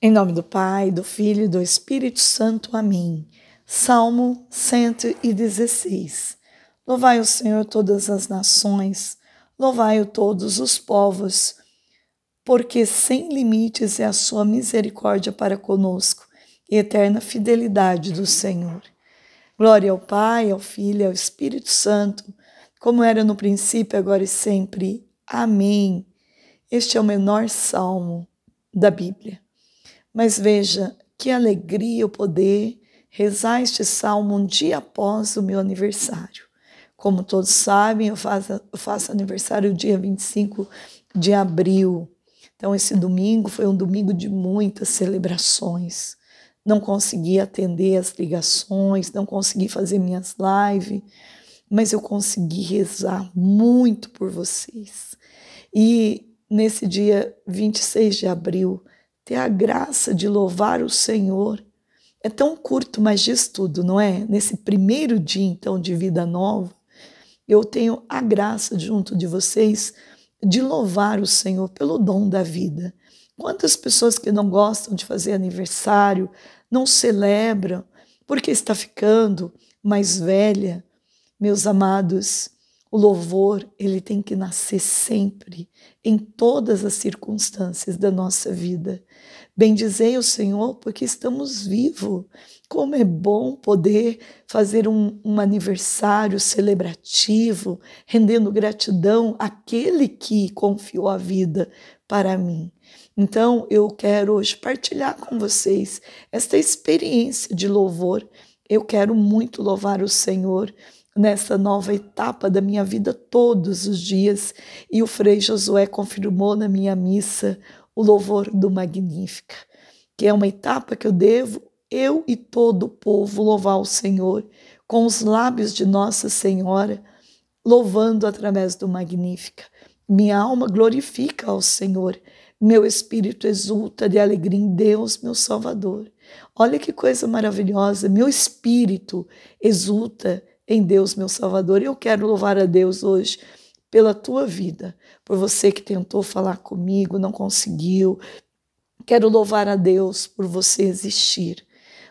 Em nome do Pai, do Filho e do Espírito Santo. Amém. Salmo 116. Louvai o Senhor todas as nações, louvai-o todos os povos, porque sem limites é a sua misericórdia para conosco e eterna fidelidade do Senhor. Glória ao Pai, ao Filho e ao Espírito Santo, como era no princípio, agora e sempre. Amém. Este é o menor salmo da Bíblia. Mas veja, que alegria eu poder rezar este salmo um dia após o meu aniversário. Como todos sabem, eu faço, eu faço aniversário dia 25 de abril. Então, esse domingo foi um domingo de muitas celebrações. Não consegui atender as ligações, não consegui fazer minhas lives, mas eu consegui rezar muito por vocês. E nesse dia 26 de abril, ter a graça de louvar o Senhor. É tão curto, mas diz tudo, não é? Nesse primeiro dia, então, de vida nova, eu tenho a graça junto de vocês de louvar o Senhor pelo dom da vida. Quantas pessoas que não gostam de fazer aniversário, não celebram, porque está ficando mais velha. Meus amados, o louvor, ele tem que nascer sempre, em todas as circunstâncias da nossa vida. Bendizei o Senhor porque estamos vivos. Como é bom poder fazer um, um aniversário celebrativo, rendendo gratidão àquele que confiou a vida para mim. Então, eu quero hoje partilhar com vocês esta experiência de louvor eu quero muito louvar o Senhor nessa nova etapa da minha vida todos os dias. E o Frei Josué confirmou na minha missa o louvor do Magnífica, que é uma etapa que eu devo, eu e todo o povo, louvar o Senhor com os lábios de Nossa Senhora, louvando através do Magnífica. Minha alma glorifica ao Senhor, meu espírito exulta de alegria em Deus, meu Salvador Olha que coisa maravilhosa, meu espírito exulta em Deus, meu Salvador. Eu quero louvar a Deus hoje pela tua vida, por você que tentou falar comigo, não conseguiu. Quero louvar a Deus por você existir,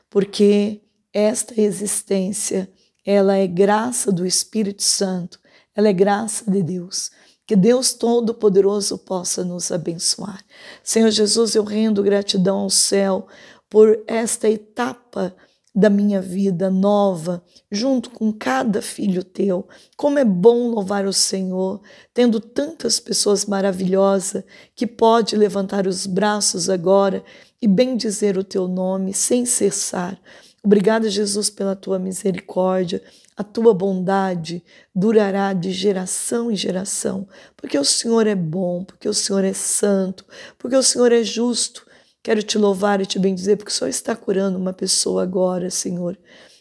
porque esta existência, ela é graça do Espírito Santo, ela é graça de Deus. Que Deus Todo-Poderoso possa nos abençoar. Senhor Jesus, eu rendo gratidão ao céu por esta etapa da minha vida nova, junto com cada filho teu. Como é bom louvar o Senhor, tendo tantas pessoas maravilhosas que pode levantar os braços agora e bendizer o teu nome sem cessar. Obrigada, Jesus, pela tua misericórdia. A tua bondade durará de geração em geração, porque o Senhor é bom, porque o Senhor é santo, porque o Senhor é justo Quero te louvar e te bendizer, porque o Senhor está curando uma pessoa agora, Senhor.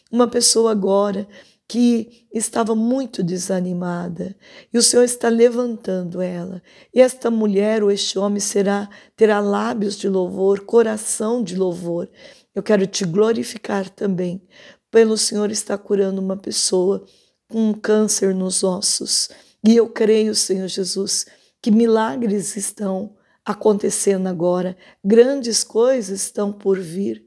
Uma pessoa agora que estava muito desanimada e o Senhor está levantando ela. E esta mulher ou este homem será terá lábios de louvor, coração de louvor. Eu quero te glorificar também, pelo Senhor está curando uma pessoa com um câncer nos ossos. E eu creio, Senhor Jesus, que milagres estão acontecendo agora, grandes coisas estão por vir.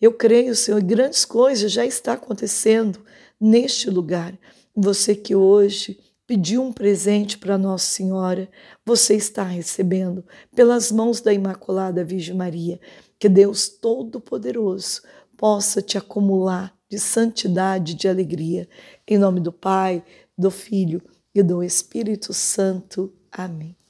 Eu creio, Senhor, grandes coisas já estão acontecendo neste lugar. Você que hoje pediu um presente para Nossa Senhora, você está recebendo pelas mãos da Imaculada Virgem Maria. Que Deus Todo-Poderoso possa te acumular de santidade, de alegria. Em nome do Pai, do Filho e do Espírito Santo. Amém.